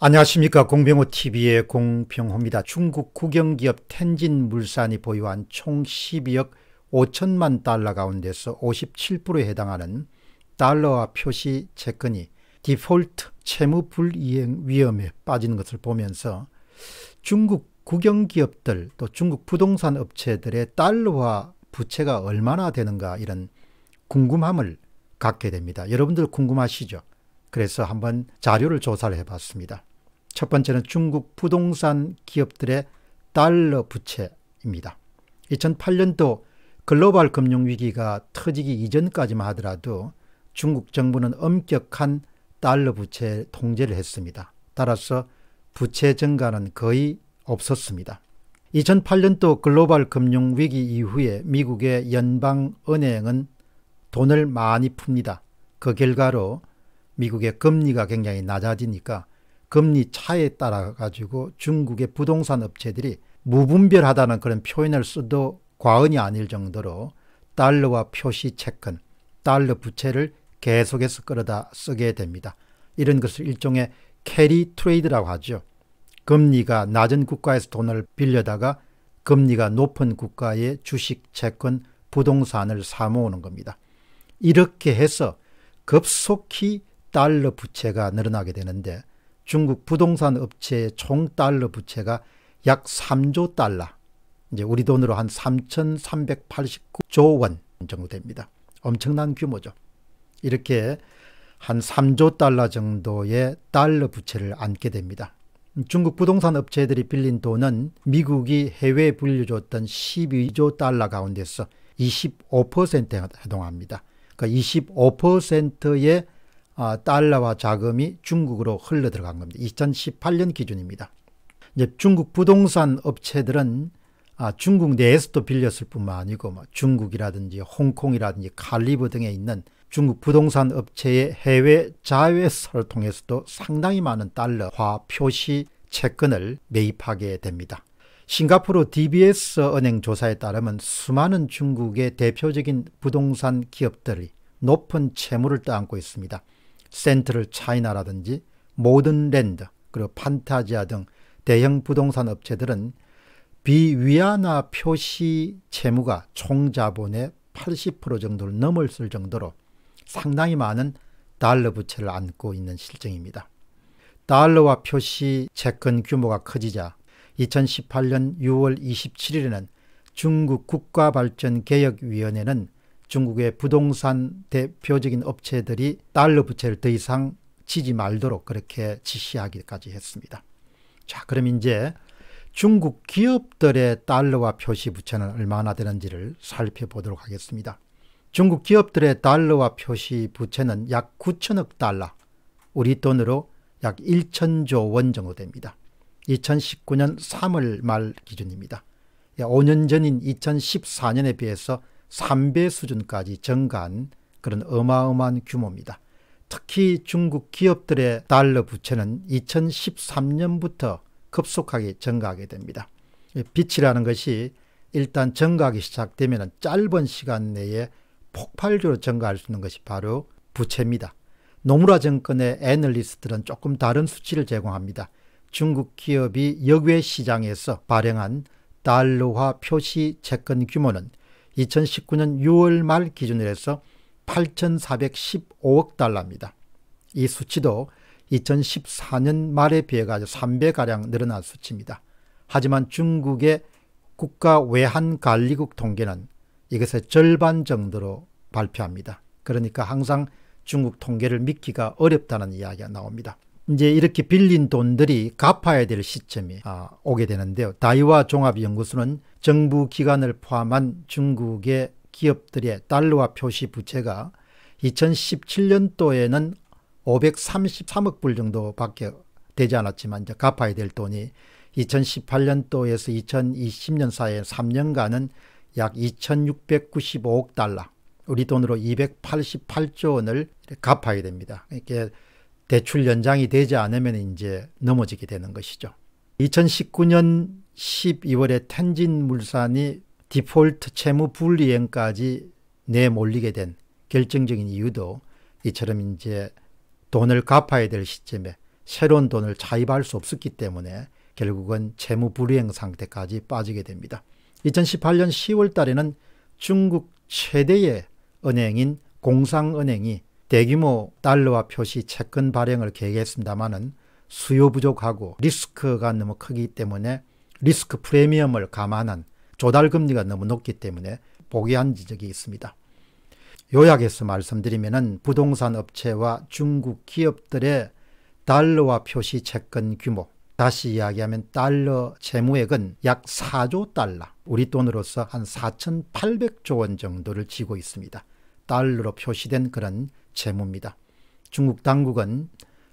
안녕하십니까 공병호TV의 공병호입니다. 중국 국영기업 텐진 물산이 보유한 총 12억 5천만 달러 가운데서 57%에 해당하는 달러화 표시 채권이 디폴트 채무 불이행 위험에 빠지는 것을 보면서 중국 국영기업들 또 중국 부동산 업체들의 달러화 부채가 얼마나 되는가 이런 궁금함을 갖게 됩니다. 여러분들 궁금하시죠? 그래서 한번 자료를 조사를 해봤습니다. 첫 번째는 중국 부동산 기업들의 달러 부채입니다. 2008년도 글로벌 금융위기가 터지기 이전까지만 하더라도 중국 정부는 엄격한 달러 부채 통제를 했습니다. 따라서 부채 증가는 거의 없었습니다. 2008년도 글로벌 금융위기 이후에 미국의 연방은행은 돈을 많이 풉니다. 그 결과로 미국의 금리가 굉장히 낮아지니까 금리 차에 따라 가지고 중국의 부동산 업체들이 무분별하다는 그런 표현을 써도 과언이 아닐 정도로 달러와 표시 채권, 달러 부채를 계속해서 끌어다 쓰게 됩니다. 이런 것을 일종의 캐리 트레이드라고 하죠. 금리가 낮은 국가에서 돈을 빌려다가 금리가 높은 국가의 주식, 채권, 부동산을 사모으는 겁니다. 이렇게 해서 급속히 달러 부채가 늘어나게 되는데 중국 부동산 업체의 총 달러 부채가 약 3조 달러, 이제 우리 돈으로 한 3,389조 원 정도 됩니다. 엄청난 규모죠. 이렇게 한 3조 달러 정도의 달러 부채를 안게 됩니다. 중국 부동산 업체들이 빌린 돈은 미국이 해외 불려줬던 12조 달러 가운데서 25%에 해당합니다. 그러니까 25%의 아, 달러와 자금이 중국으로 흘러 들어간 겁니다. 2018년 기준입니다. 이제 중국 부동산 업체들은 아, 중국 내에서도 빌렸을 뿐만 아니고 뭐 중국이라든지 홍콩이라든지 칼리브 등에 있는 중국 부동산 업체의 해외 자회사를 통해서도 상당히 많은 달러화 표시 채권을 매입하게 됩니다. 싱가포르 DBS 은행 조사에 따르면 수많은 중국의 대표적인 부동산 기업들이 높은 채무를 떠안고 있습니다. 센트럴 차이나라든지 모든랜드 그리고 판타지아 등 대형 부동산 업체들은 비위안화 표시 채무가 총 자본의 80% 정도를 넘을 정도로 상당히 많은 달러 부채를 안고 있는 실정입니다. 달러와 표시 채권 규모가 커지자 2018년 6월 27일에는 중국 국가발전개혁위원회는 중국의 부동산 대표적인 업체들이 달러 부채를 더 이상 치지 말도록 그렇게 지시하기까지 했습니다. 자, 그럼 이제 중국 기업들의 달러와 표시 부채는 얼마나 되는지를 살펴보도록 하겠습니다. 중국 기업들의 달러와 표시 부채는 약 9천억 달러, 우리 돈으로 약 1천조 원 정도 됩니다. 2019년 3월 말 기준입니다. 5년 예, 전인 2014년에 비해서 3배 수준까지 증가한 그런 어마어마한 규모입니다. 특히 중국 기업들의 달러 부채는 2013년부터 급속하게 증가하게 됩니다. 빚이라는 것이 일단 증가하기 시작되면 짧은 시간 내에 폭발적으로 증가할 수 있는 것이 바로 부채입니다. 노무라 증권의 애널리스트들은 조금 다른 수치를 제공합니다. 중국 기업이 역외 시장에서 발행한 달러화 표시 채권 규모는 2019년 6월 말 기준으로 해서 8,415억 달러입니다. 이 수치도 2014년 말에 비해 가지고 3배가량 늘어난 수치입니다. 하지만 중국의 국가 외환관리국 통계는 이것의 절반 정도로 발표합니다. 그러니까 항상 중국 통계를 믿기가 어렵다는 이야기가 나옵니다. 이제 이렇게 빌린 돈들이 갚아야 될 시점이 아, 오게 되는데요. 다이와 종합연구소는 정부 기관을 포함한 중국의 기업들의 달러와 표시 부채가 2017년도에는 533억 불 정도밖에 되지 않았지만 이제 갚아야 될 돈이 2018년도에서 2020년 사이에 3년간은 약 2,695억 달러, 우리 돈으로 288조 원을 갚아야 됩니다. 이렇게 대출 연장이 되지 않으면 이제 넘어지게 되는 것이죠. 2019년 12월에 텐진 물산이 디폴트 채무 불이행까지 내몰리게 된 결정적인 이유도 이처럼 이제 돈을 갚아야 될 시점에 새로운 돈을 차입할 수 없었기 때문에 결국은 채무 불이행 상태까지 빠지게 됩니다. 2018년 10월 달에는 중국 최대의 은행인 공상은행이 대규모 달러와 표시 채권 발행을 계획했습니다만는 수요 부족하고 리스크가 너무 크기 때문에 리스크 프리미엄을 감안한 조달 금리가 너무 높기 때문에 보기한 지적이 있습니다. 요약해서 말씀드리면 부동산 업체와 중국 기업들의 달러와 표시 채권 규모 다시 이야기하면 달러 채무액은 약 4조 달러 우리 돈으로서 한 4,800조 원 정도를 지고 있습니다. 달러로 표시된 그런 재무입니다. 중국 당국은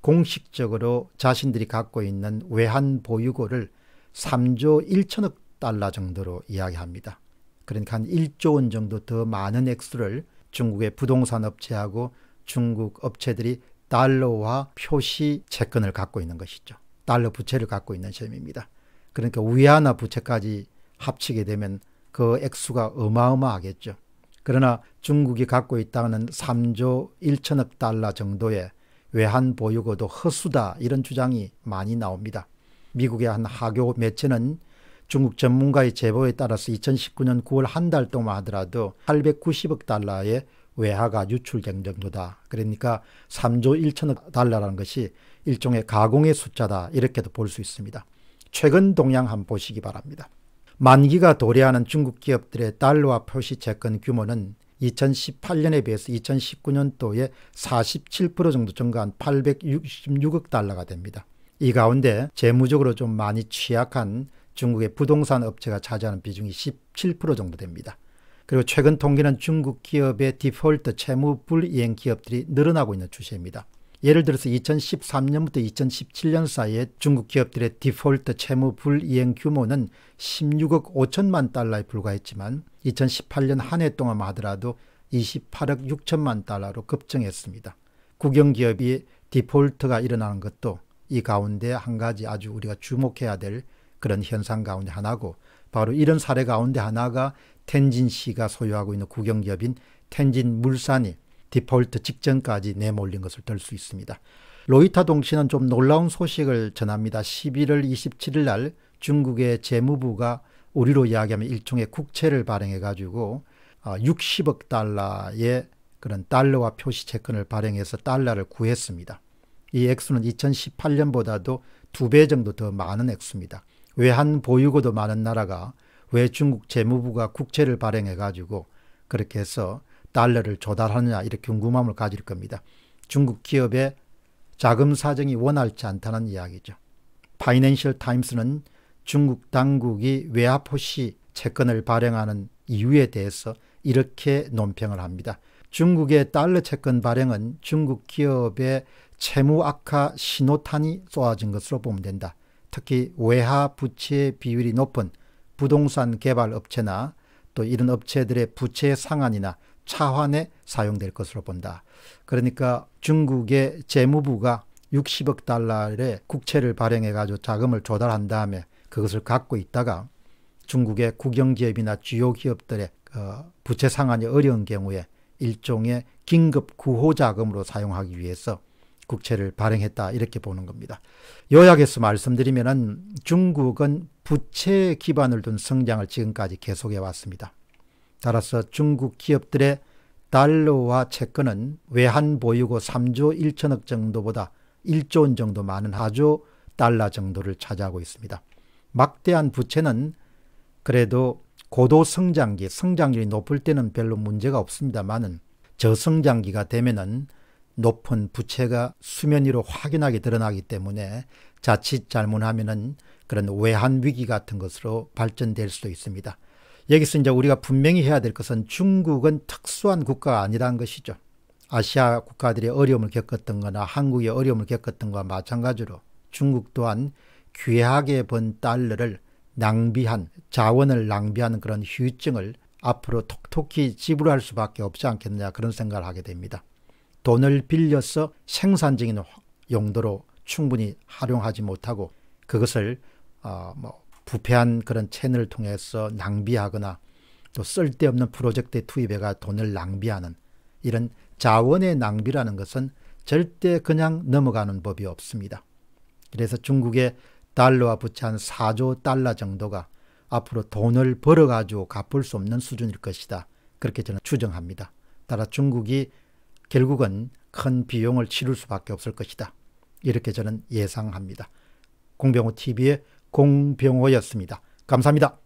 공식적으로 자신들이 갖고 있는 외환 보유고를 3조 1천억 달러 정도로 이야기합니다. 그러니까 한 1조 원 정도 더 많은 액수를 중국의 부동산 업체하고 중국 업체들이 달러와 표시 채권을 갖고 있는 것이죠. 달러 부채를 갖고 있는 셈입니다. 그러니까 위안화 부채까지 합치게 되면 그 액수가 어마어마하겠죠. 그러나 중국이 갖고 있다는 3조 1천억 달러 정도의 외환 보유고도 허수다 이런 주장이 많이 나옵니다. 미국의 한학교 매체는 중국 전문가의 제보에 따라서 2019년 9월 한 달 동안 하더라도 890억 달러의 외화가 유출된 정도다. 그러니까 3조 1천억 달러라는 것이 일종의 가공의 숫자다. 이렇게도 볼 수 있습니다. 최근 동향 한번 보시기 바랍니다. 만기가 도래하는 중국 기업들의 달러와 표시 채권 규모는 2018년에 비해서 2019년도에 47% 정도 증가한 866억 달러가 됩니다. 이 가운데 재무적으로 좀 많이 취약한 중국의 부동산 업체가 차지하는 비중이 17% 정도 됩니다. 그리고 최근 통계는 중국 기업의 디폴트 채무 불이행 기업들이 늘어나고 있는 추세입니다. 예를 들어서 2013년부터 2017년 사이에 중국 기업들의 디폴트 채무 불이행 규모는 16억 5천만 달러에 불과했지만 2018년 한 해동안 하더라도 28억 6천만 달러로 급증했습니다. 국영 기업이 디폴트가 일어나는 것도 이 가운데 한 가지 아주 우리가 주목해야 될 그런 현상 가운데 하나고 바로 이런 사례 가운데 하나가 텐진시가 소유하고 있는 국영기업인 텐진 물산이 디폴트 직전까지 내몰린 것을 들 수 있습니다. 로이타 동시는 좀 놀라운 소식을 전합니다. 11월 27일 날 중국의 재무부가 우리로 이야기하면 일종의 국채를 발행해 가지고 60억 어, 달러의 그런 달러와 표시 채권을 발행해서 달러를 구했습니다. 이 액수는 2018년보다도 두 배 정도 더 많은 액수입니다. 외환 보유고도 많은 나라가 왜 중국 재무부가 국채를 발행해 가지고 그렇게 해서 달러를 조달하느냐 이렇게 궁금함을 가질 겁니다. 중국 기업의 자금 사정이 원활치 않다는 이야기죠. 파이낸셜 타임스는 중국 당국이 외화포시 채권을 발행하는 이유에 대해서 이렇게 논평을 합니다. 중국의 달러 채권 발행은 중국 기업의 채무 악화 신호탄이 쏘아진 것으로 보면 된다. 특히 외화 부채 비율이 높은 부동산 개발 업체나 또 이런 업체들의 부채 상한이나 차환에 사용될 것으로 본다. 그러니까 중국의 재무부가 60억 달러의 국채를 발행해 가지고 자금을 조달한 다음에 그것을 갖고 있다가 중국의 국영기업이나 주요 기업들의 어, 부채 상환이 어려운 경우에 일종의 긴급 구호 자금으로 사용하기 위해서 국채를 발행했다 이렇게 보는 겁니다. 요약해서 말씀드리면 중국은 부채 기반을 둔 성장을 지금까지 계속해 왔습니다. 따라서 중국 기업들의 달러와 채권은 외환 보유고 3조 1천억 정도보다 1조 원 정도 많은 하조 달러 정도를 차지하고 있습니다. 막대한 부채는 그래도 고도 성장기, 성장률이 높을 때는 별로 문제가 없습니다만 저성장기가 되면 높은 부채가 수면 위로 확연하게 드러나기 때문에 자칫 잘못하면 그런 외환 위기 같은 것으로 발전될 수도 있습니다. 여기서 이제 우리가 분명히 해야 될 것은 중국은 특수한 국가가 아니라는 것이죠. 아시아 국가들이 어려움을 겪었던 거나 한국이 어려움을 겪었던 것과 마찬가지로 중국 또한 귀하게 번 달러를 낭비한 자원을 낭비하는 그런 휴증을 앞으로 톡톡히 지불할 수밖에 없지 않겠느냐 그런 생각을 하게 됩니다. 돈을 빌려서 생산적인 용도로 충분히 활용하지 못하고 그것을 어, 뭐 부패한 그런 채널을 통해서 낭비하거나 또 쓸데없는 프로젝트에 투입해가 돈을 낭비하는 이런 자원의 낭비라는 것은 절대 그냥 넘어가는 법이 없습니다. 그래서 중국의 달러와 부채한 4조 달러 정도가 앞으로 돈을 벌어가지고 갚을 수 없는 수준일 것이다. 그렇게 저는 추정합니다. 따라 중국이 결국은 큰 비용을 치를 수밖에 없을 것이다. 이렇게 저는 예상합니다. 공병호 TV의 공병호였습니다. 감사합니다.